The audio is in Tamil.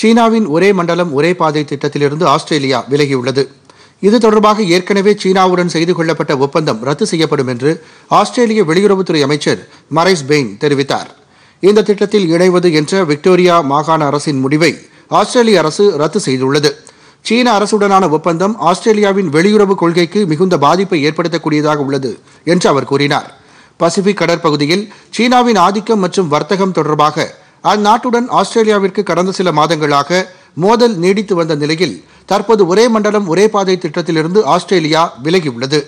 சீனாவின் ஒரே மண்டலம் ஒரே பாதை திட்டத்திலிருந்து ஆஸ்திரேலியா விலகியுள்ளது இது தொடர்பாக ஏற்கனவே சீனாவுடன் செய்து கொள்ளப்பட்ட ஒப்பந்தம் ரத்து செய்யப்படும் என்று ஆஸ்திரேலிய வெளியுறவுத்துறை அமைச்சர் மரைஸ் பெயின் தெரிவித்தார் இந்த திட்டத்தில் இணைவது என்ற விக்டோரியா மாகாண அரசின் முடிவை ஆஸ்திரேலிய அரசு ரத்து செய்துள்ளது சீன அரசுடனான ஒப்பந்தம் ஆஸ்திரேலியாவின் வெளியுறவு கொள்கைக்கு மிகுந்த பாதிப்பை ஏற்படுத்தக்கூடியதாக உள்ளது என்று அவர் கூறினார் பசிபிக் கடற்பகுதியில் சீனாவின் ஆதிக்கம் மற்றும் வர்த்தகம் தொடர்பாக அந்நாட்டுடன் ஆஸ்திரேலியாவிற்கு கடந்த சில மாதங்களாக மோதல் நீடித்து வந்த நிலையில் தற்போது ஒரே மண்டலம் ஒரே பாதை திட்டத்திலிருந்து ஆஸ்திரேலியா விலகியுள்ளது